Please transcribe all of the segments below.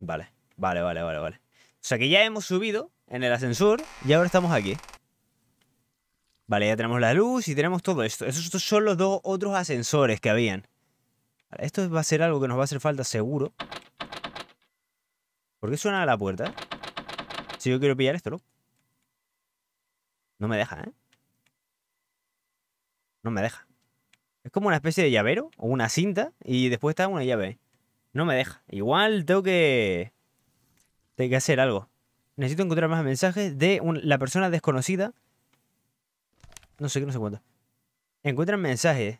Vale, vale, vale, vale, vale. O sea que ya hemos subido en el ascensor y ahora estamos aquí. Vale, ya tenemos la luz y tenemos todo esto. Esos son los dos otros ascensores que habían. esto va a ser algo que nos va a hacer falta seguro. ¿Por qué suena la puerta? Si yo quiero pillar esto, ¿no? No me deja, ¿eh? No me deja. Es como una especie de llavero o una cinta y después está una llave. No me deja. Igual tengo que. Tengo que hacer algo. Necesito encontrar más mensajes de la persona desconocida. No sé qué, no sé cuánto. Encuentran mensajes.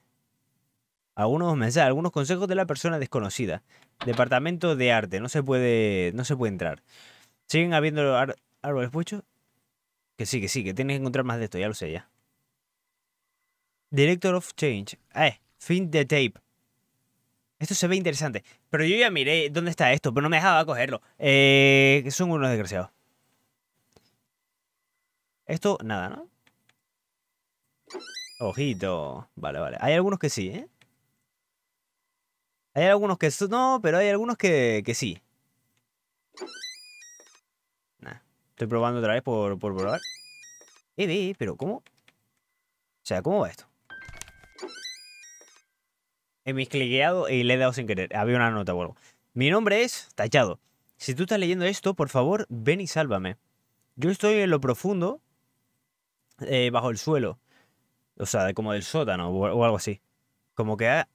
Algunos mensajes, algunos consejos de la persona desconocida. Departamento de arte. No se puede. No se puede entrar. Siguen habiendo árboles puestos. Que sí, que sí, que tienes que encontrar más de esto, ya lo sé ya. Director of Change. Eh, fin de tape. Esto se ve interesante. Pero yo ya miré dónde está esto, pero no me dejaba cogerlo. Eh, son unos desgraciados. Esto, nada, ¿no? Ojito. Vale, vale. Hay algunos que sí, ¿eh? Hay algunos que no, pero hay algunos que, sí. Estoy probando otra vez por, por probar. Eh, eh, pero ¿cómo? O sea, ¿cómo va esto? he y le he dado sin querer. Había una nota o algo. Mi nombre es Tachado. Si tú estás leyendo esto, por favor, ven y sálvame. Yo estoy en lo profundo, eh, bajo el suelo. O sea, como del sótano o, algo así. Como que ha,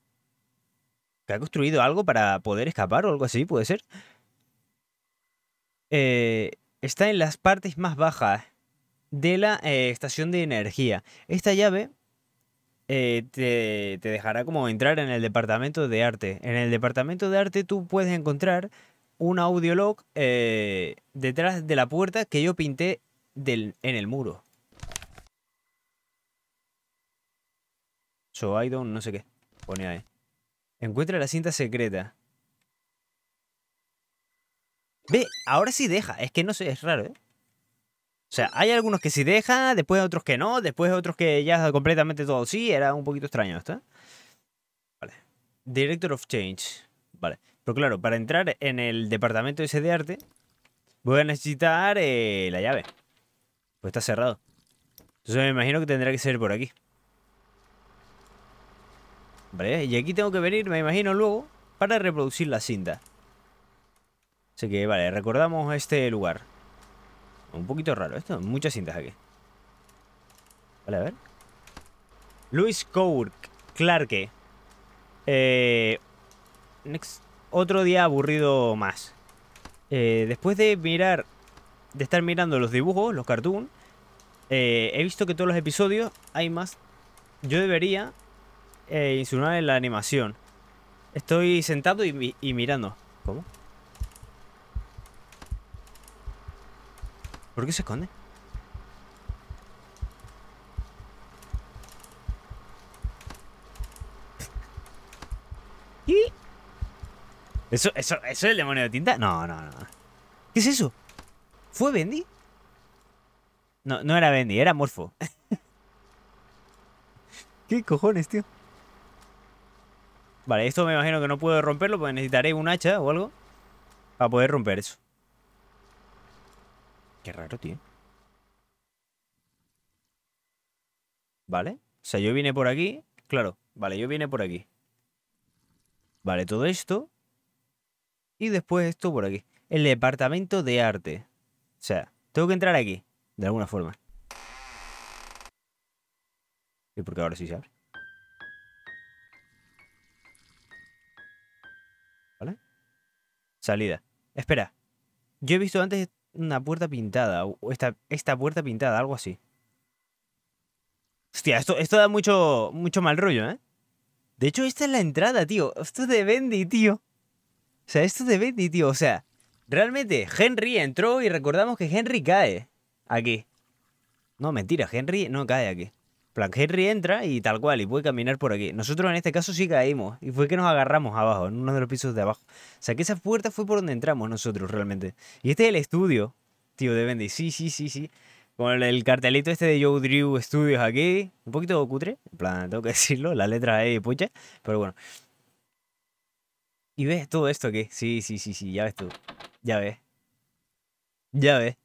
construido algo para poder escapar o algo así, puede ser. Eh, está en las partes más bajas de la eh, estación de energía. Esta llave eh, te, dejará como entrar en el departamento de arte. En el departamento de arte tú puedes encontrar un audiolog log eh, detrás de la puerta que yo pinté del, en el muro. So I don't, no sé qué. Pone ahí. Encuentra la cinta secreta. Ve, ahora sí deja. Es que no sé, es raro, ¿eh? O sea, hay algunos que sí deja, después otros que no, después otros que ya completamente todo. Sí, era un poquito extraño esto. Vale. Director of Change. Vale. Pero claro, para entrar en el departamento ese de arte, voy a necesitar eh, la llave. Pues está cerrado. Entonces me imagino que tendrá que ser por aquí. Vale, y aquí tengo que venir, me imagino, luego, para reproducir la cinta. Así que, vale, recordamos este lugar. Un poquito raro esto. Muchas cintas aquí. Vale, a ver. Luis Court Clarke. Eh, otro día aburrido más. Eh, después de mirar, de estar mirando los dibujos, los cartoons, eh, he visto que todos los episodios hay más. Yo debería insular en la animación. Estoy sentado y, y mirando. ¿Cómo? ¿Por qué se esconde? eso, eso es el demonio de tinta? No, no, no. ¿Qué es eso? ¿Fue Bendy? No, no era Bendy, era Morfo. ¿Qué cojones, tío? Vale, esto me imagino que no puedo romperlo porque necesitaré un hacha o algo para poder romper eso. Qué raro, tío. ¿Vale? O sea, yo vine por aquí. Claro, vale, yo vine por aquí. Vale, todo esto. Y después esto por aquí. El departamento de arte. O sea, tengo que entrar aquí. De alguna forma. ¿Y por qué ahora sí se abre? ¿Vale? Salida. Espera. Yo he visto antes una puerta pintada. O esta, esta puerta pintada, algo así. Hostia, esto, esto da mucho, mucho mal rollo, ¿eh? De hecho, esta es la entrada, tío. Esto es de Bendy, tío. O sea, esto es de Bendy, tío. O sea, realmente Henry entró y recordamos que Henry cae aquí. No, mentira, Henry no cae aquí plan, Henry entra y tal cual, y puede caminar por aquí. Nosotros en este caso sí caímos, y fue que nos agarramos abajo, en uno de los pisos de abajo. O sea, que esa puerta fue por donde entramos nosotros realmente. Y este es el estudio, tío, de Bendy. Sí, sí, sí, sí. Con el cartelito este de Joe Drew Studios aquí, un poquito cutre, en plan, tengo que decirlo, la letra E, pucha, pero bueno. Y ves todo esto aquí, sí, sí, sí, sí, ya ves tú, ya ves, ya ves.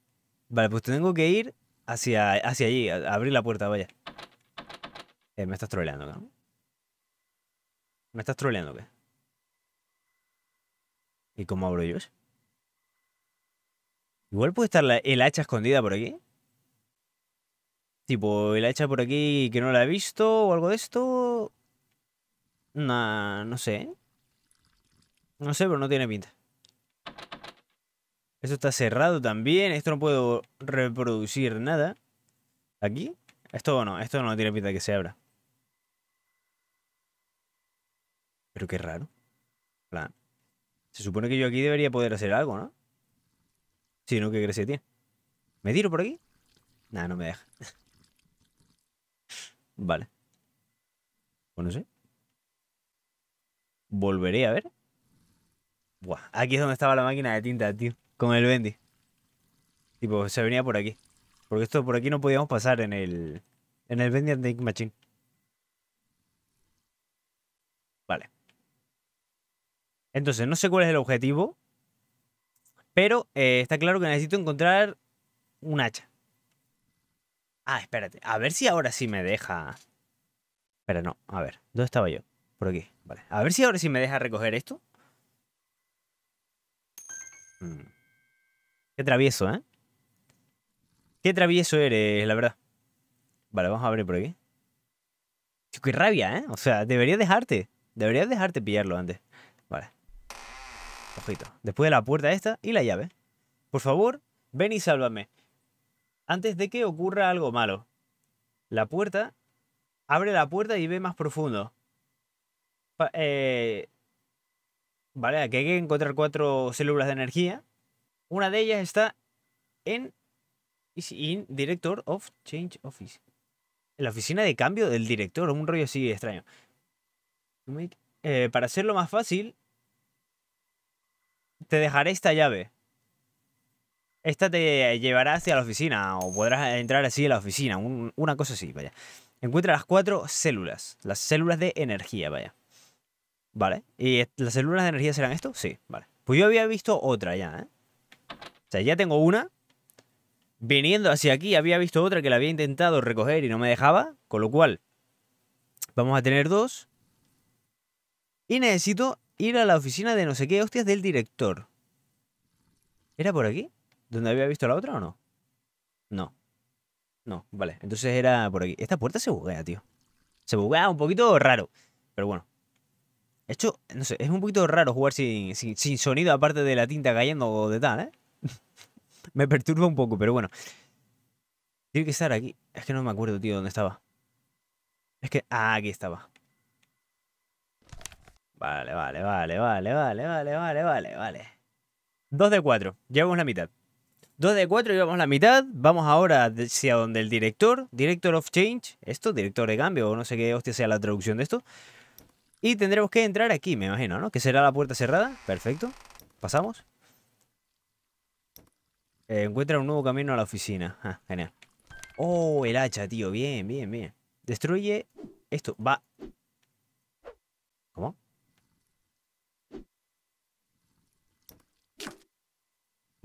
Vale, pues tengo que ir hacia, hacia allí, abrir la puerta, vaya. Eh, me estás trolleando ¿no? ¿Me estás trolleando qué? ¿Y cómo abro yo eso? Igual puede estar el hacha escondida por aquí. Tipo, el hacha por aquí que no la he visto o algo de esto. Nah, no sé. No sé, pero no tiene pinta. Esto está cerrado también. Esto no puedo reproducir nada. ¿Aquí? Esto no, esto no tiene pinta que se abra. Pero qué raro. se supone que yo aquí debería poder hacer algo, ¿no? Si no, ¿qué gracia tiene? ¿Me tiro por aquí? nada no me deja. vale. Pues no sé. Volveré a ver. Buah, aquí es donde estaba la máquina de tinta, tío. Con el Bendy. Tipo, se venía por aquí. Porque esto por aquí no podíamos pasar en el... En el Bendy and Machine. Vale. Entonces, no sé cuál es el objetivo, pero eh, está claro que necesito encontrar un hacha. Ah, espérate. A ver si ahora sí me deja... Espera, no. A ver. ¿Dónde estaba yo? Por aquí. Vale. A ver si ahora sí me deja recoger esto. Mm. Qué travieso, ¿eh? Qué travieso eres, la verdad. Vale, vamos a abrir por aquí. Qué rabia, ¿eh? O sea, debería dejarte. Debería dejarte pillarlo antes. Vale. Ojito. Después de la puerta esta y la llave. Por favor, ven y sálvame. Antes de que ocurra algo malo. La puerta. Abre la puerta y ve más profundo. Eh, vale, aquí hay que encontrar cuatro células de energía. Una de ellas está en Director of Change Office. En la oficina de cambio del director, un rollo así extraño. Eh, para hacerlo más fácil, te dejaré esta llave. Esta te llevará hacia la oficina o podrás entrar así a la oficina, una cosa así, vaya. Encuentra las cuatro células, las células de energía, vaya. Vale, ¿y las células de energía serán esto? Sí, vale. Pues yo había visto otra ya, ¿eh? O sea, ya tengo una. Viniendo hacia aquí había visto otra que la había intentado recoger y no me dejaba, con lo cual vamos a tener dos. Y necesito ir a la oficina de no sé qué hostias del director. ¿Era por aquí? ¿Donde había visto la otra o no? No. No, vale. Entonces era por aquí. Esta puerta se buguea, tío. Se buguea un poquito raro. Pero bueno. Esto, no sé, es un poquito raro jugar sin, sin, sonido aparte de la tinta cayendo o de tal, ¿eh? me perturba un poco, pero bueno. Tiene que estar aquí. Es que no me acuerdo, tío, dónde estaba. Es que... Ah, aquí estaba. Vale, vale, vale, vale, vale, vale, vale, vale, vale. 2 de 4, llevamos la mitad. 2 de 4, llevamos la mitad. Vamos ahora hacia donde el director, Director of Change, esto, director de cambio, o no sé qué hostia sea la traducción de esto. Y tendremos que entrar aquí, me imagino, ¿no? Que será la puerta cerrada. Perfecto. Pasamos. Eh, encuentra un nuevo camino a la oficina. Ah, genial. Oh, el hacha, tío. Bien, bien, bien. Destruye esto. Va. ¿Cómo?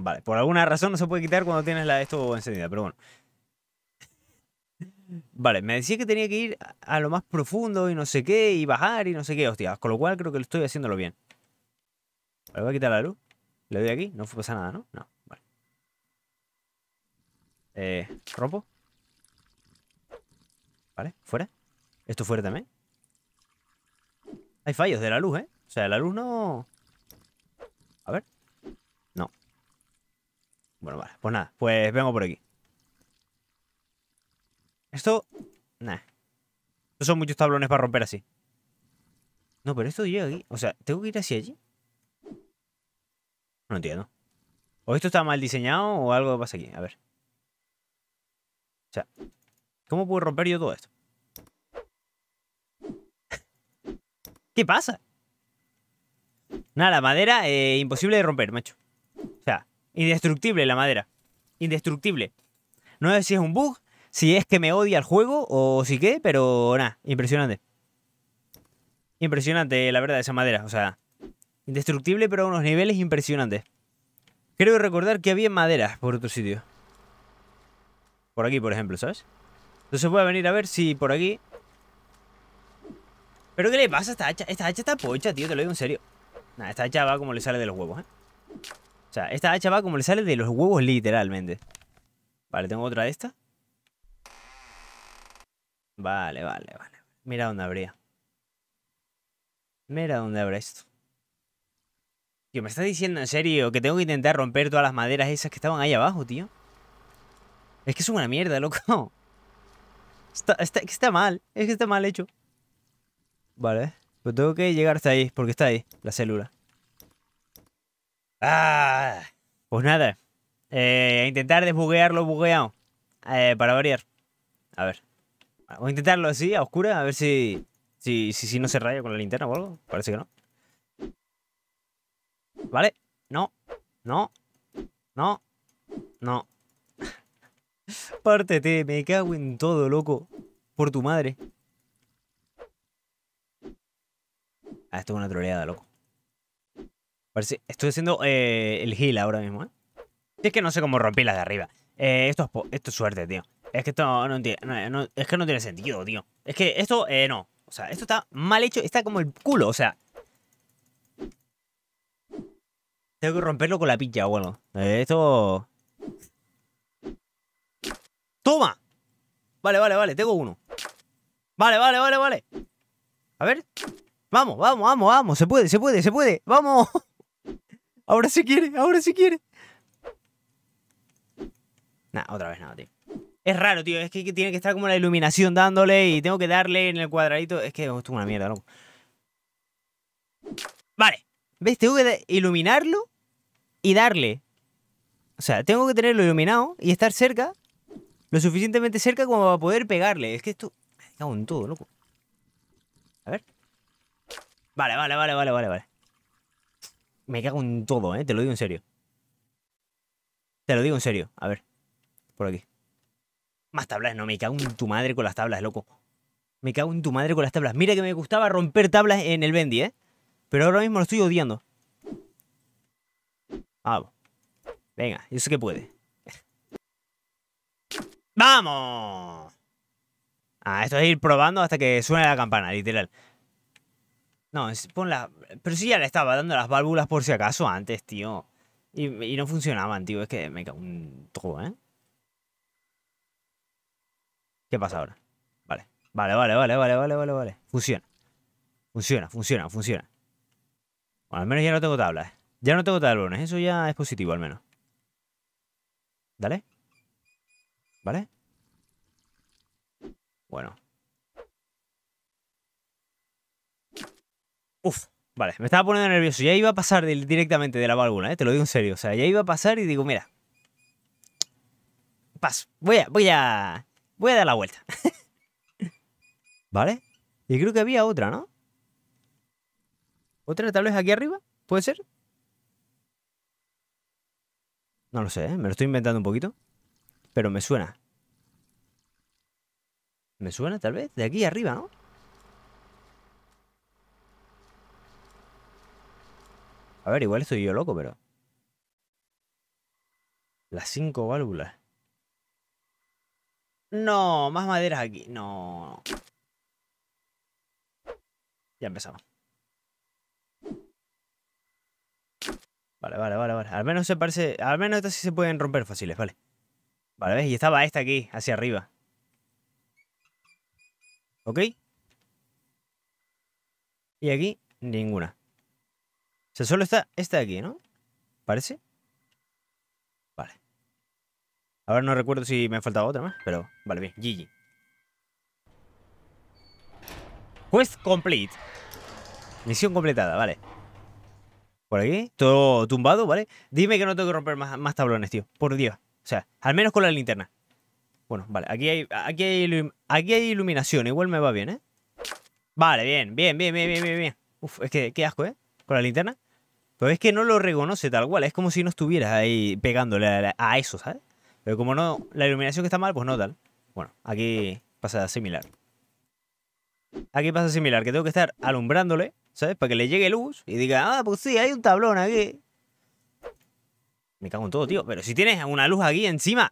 Vale, por alguna razón no se puede quitar cuando tienes la esto encendida, pero bueno. Vale, me decía que tenía que ir a lo más profundo y no sé qué, y bajar y no sé qué, hostias. Con lo cual creo que lo estoy haciéndolo bien. Vale, voy a quitar la luz. Le doy aquí. No pasa nada, ¿no? No, vale. Eh, rompo. Vale, fuera. Esto fuera también. Hay fallos de la luz, ¿eh? O sea, la luz no... A ver. Bueno, vale, pues nada, pues vengo por aquí. Esto... Nah. son muchos tablones para romper así. No, pero esto llega aquí. O sea, ¿tengo que ir hacia allí? No entiendo. O esto está mal diseñado o algo pasa aquí. A ver. O sea, ¿cómo puedo romper yo todo esto? ¿Qué pasa? Nada, madera eh, imposible de romper, macho. Indestructible la madera. Indestructible. No sé si es un bug, si es que me odia el juego o si qué, pero nada, impresionante. Impresionante, la verdad, esa madera. O sea, indestructible, pero a unos niveles impresionantes. Creo recordar que había madera por otro sitio. Por aquí, por ejemplo, ¿sabes? Entonces voy a venir a ver si por aquí... ¿Pero qué le pasa a esta hacha? Esta hacha está pocha, tío, te lo digo en serio. Nada, esta hacha va como le sale de los huevos, ¿eh? O sea, esta hacha va como le sale de los huevos literalmente. Vale, tengo otra de esta. Vale, vale, vale. Mira dónde habría. Mira dónde habrá esto. Tío, ¿me estás diciendo en serio que tengo que intentar romper todas las maderas esas que estaban ahí abajo, tío? Es que es una mierda, loco. Está, está, está mal. Es que está mal hecho. Vale. pero pues tengo que llegar hasta ahí, porque está ahí, la célula. Ah, pues nada. Eh, a intentar desbuguear lo bugueado. Eh, para variar. A ver. Voy a intentarlo así, a oscura, a ver si, si, si, si no se raya con la linterna o algo. Parece que no. Vale. No. No. No. No. Pártete, me cago en todo, loco. Por tu madre. Ah, esto es una troleada, loco estoy haciendo eh, el heal ahora mismo, ¿eh? Es que no sé cómo rompí las de arriba. Eh, esto, es esto suerte, tío. Es que esto no, tiene, es que no tiene sentido, tío. Es que esto, eh, no. O sea, esto está mal hecho, está como el culo, o sea. Tengo que romperlo con la pilla, bueno. esto... ¡Toma! Vale, vale, vale, tengo uno. Vale, vale, vale, vale. A ver. Vamos, vamos, vamos, vamos. Se puede, se puede, se puede. ¡Vamos! Ahora sí quiere, ahora sí quiere. Nah, otra vez nada, tío. Es raro, tío. Es que tiene que estar como la iluminación dándole y tengo que darle en el cuadradito. Es que esto es una mierda, loco. Vale. ¿Ves? Tengo que iluminarlo y darle. O sea, tengo que tenerlo iluminado y estar cerca. Lo suficientemente cerca como para poder pegarle. Es que esto... Me cago en todo, loco. A ver. Vale, vale, vale, vale, vale, vale me cago en todo, ¿eh? Te lo digo en serio. Te lo digo en serio. A ver, por aquí. Más tablas, no, me cago en tu madre con las tablas, loco. Me cago en tu madre con las tablas. Mira que me gustaba romper tablas en el Bendy, ¿eh? Pero ahora mismo lo estoy odiando. Vamos. Ah, Venga, yo sé que puede. ¡Vamos! Ah, esto es ir probando hasta que suene la campana, literal. No, la... Pero sí ya le estaba dando las válvulas por si acaso antes, tío. Y, no funcionaban, tío. Es que me cago un todo, ¿eh? ¿Qué pasa ahora? Vale. Vale, vale, vale, vale, vale, vale, vale. Funciona. Funciona, funciona, funciona. Bueno, al menos ya no tengo tablas. ¿eh? Ya no tengo tablones. Eso ya es positivo, al menos. Dale. ¿Vale? Bueno. Uf, vale, me estaba poniendo nervioso. Ya iba a pasar directamente de la válvula, ¿eh? te lo digo en serio. O sea, ya iba a pasar y digo, mira. Paso. Voy a, voy a, voy a dar la vuelta. ¿Vale? Y creo que había otra, ¿no? ¿Otra tal vez aquí arriba? ¿Puede ser? No lo sé, ¿eh? me lo estoy inventando un poquito. Pero me suena. Me suena tal vez de aquí arriba, ¿no? A ver, igual estoy yo loco, pero... Las cinco válvulas. No, más maderas aquí. No. Ya empezamos. Vale, vale, vale, vale. Al menos se parece... Al menos estas sí se pueden romper fáciles, vale. Vale, ¿ves? Y estaba esta aquí, hacia arriba. ¿Ok? Y aquí, ninguna. O sea, solo está esta de aquí, ¿no? ¿Parece? Vale. Ahora no recuerdo si me ha faltado otra más, pero vale, bien. GG. Quest complete. Misión completada, vale. Por aquí, todo tumbado, ¿vale? Dime que no tengo que romper más, tablones, tío. Por Dios. O sea, al menos con la linterna. Bueno, vale, aquí hay, aquí aquí hay iluminación. Igual me va bien, ¿eh? Vale, bien, bien, bien, bien, bien, bien. Uf, es que qué asco, ¿eh? Con la linterna. Pero es que no lo reconoce tal cual, es como si no estuvieras ahí pegándole a, eso, ¿sabes? Pero como no, la iluminación que está mal, pues no tal. Bueno, aquí pasa similar. Aquí pasa similar, que tengo que estar alumbrándole, ¿sabes? Para que le llegue luz y diga, ah, pues sí, hay un tablón aquí. Me cago en todo, tío. Pero si tienes una luz aquí encima.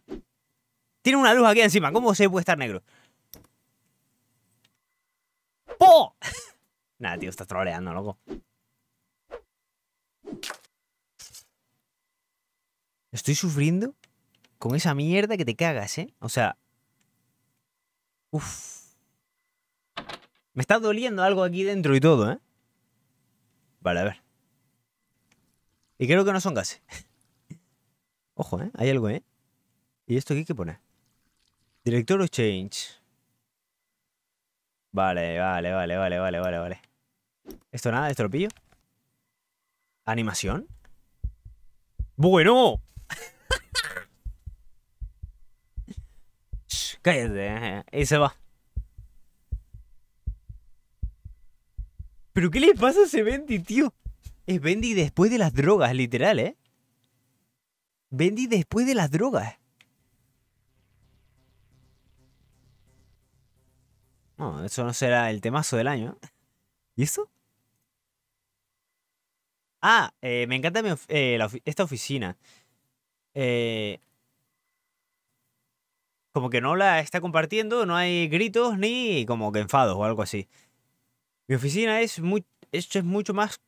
Tiene una luz aquí encima. ¿Cómo se puede estar negro? ¡Po! Nada, tío, estás troleando, loco. Estoy sufriendo con esa mierda que te cagas, ¿eh? O sea... Uf. Me está doliendo algo aquí dentro y todo, ¿eh? Vale, a ver. Y creo que no son gases. Ojo, ¿eh? Hay algo, ¿eh? ¿Y esto hay qué pone? Director of Change. Vale, vale, vale, vale, vale, vale, vale. ¿Esto nada? ¿Esto lo ¿Animación? ¡Bueno! cállate, y se va. ¿Pero qué le pasa a ese Bendy, tío? Es Bendy después de las drogas, literal, ¿eh? Bendy después de las drogas. No, eso no será el temazo del año. ¿Y eso? Ah, eh, me encanta eh, esta oficina. Eh, como que no la está compartiendo, no hay gritos ni como que enfados o algo así. Mi oficina es muy, es mucho más...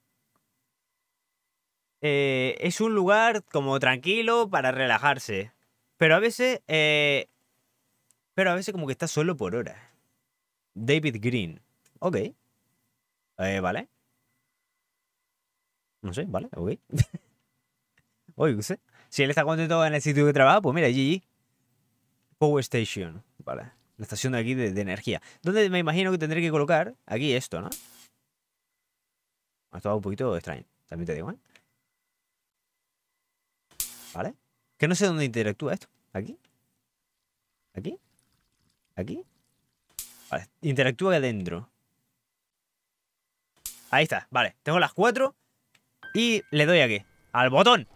Eh, es un lugar como tranquilo para relajarse. Pero a veces... Eh, pero a veces como que está solo por horas. David Green. Ok. Eh, vale. No sé, vale, ok. Oye, no sé. Si él está contento en el sitio de trabajo pues mira, GG. Power Station, vale. La estación de aquí de, energía. ¿Dónde me imagino que tendré que colocar aquí esto, ¿no? Esto va un poquito extraño, también te digo, ¿eh? ¿Vale? Que no sé dónde interactúa esto. ¿Aquí? ¿Aquí? ¿Aquí? Vale, interactúa adentro. Ahí está, vale. Tengo las cuatro y le doy aquí. ¡Al botón!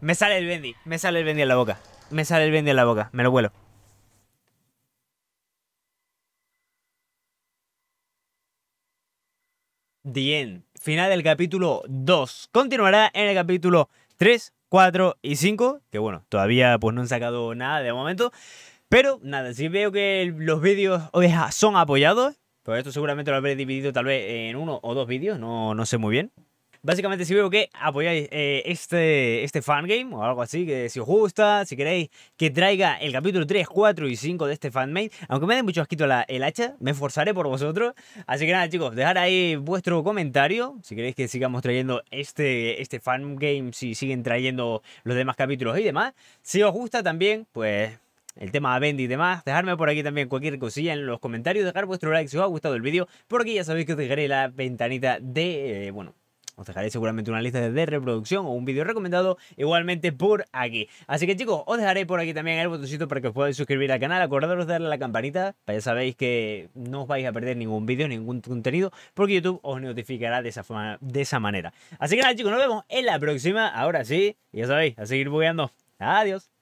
Me sale el bendy, me sale el bendy en la boca. Me sale el bendy en la boca, me lo vuelo. The Final del capítulo 2. Continuará en el capítulo 3, 4 y 5. Que bueno, todavía pues no han sacado nada de momento. Pero nada, si veo que los vídeos son apoyados, pues esto seguramente lo habré dividido tal vez en uno o dos vídeos, no, no sé muy bien. Básicamente, si veo que apoyáis eh, este, fan este fangame o algo así, que si os gusta, si queréis que traiga el capítulo 3, 4 y 5 de este fanmate, aunque me den mucho asquito la, el hacha, me esforzaré por vosotros. Así que nada, chicos, dejar ahí vuestro comentario, si queréis que sigamos trayendo este, este fangame, si siguen trayendo los demás capítulos y demás. Si os gusta también, pues el tema de Bendy y demás. dejadme por aquí también cualquier cosilla en los comentarios. Dejar vuestro like si os ha gustado el vídeo. porque ya sabéis que os dejaré la ventanita de, eh, bueno, os dejaré seguramente una lista de reproducción o un vídeo recomendado igualmente por aquí. Así que chicos, os dejaré por aquí también el botoncito para que os podáis suscribir al canal. Acordaros de darle a la campanita, para ya sabéis que no os vais a perder ningún vídeo, ningún contenido, porque YouTube os notificará de esa, de esa manera. Así que nada chicos, nos vemos en la próxima. Ahora sí, ya sabéis, a seguir bugueando. Adiós.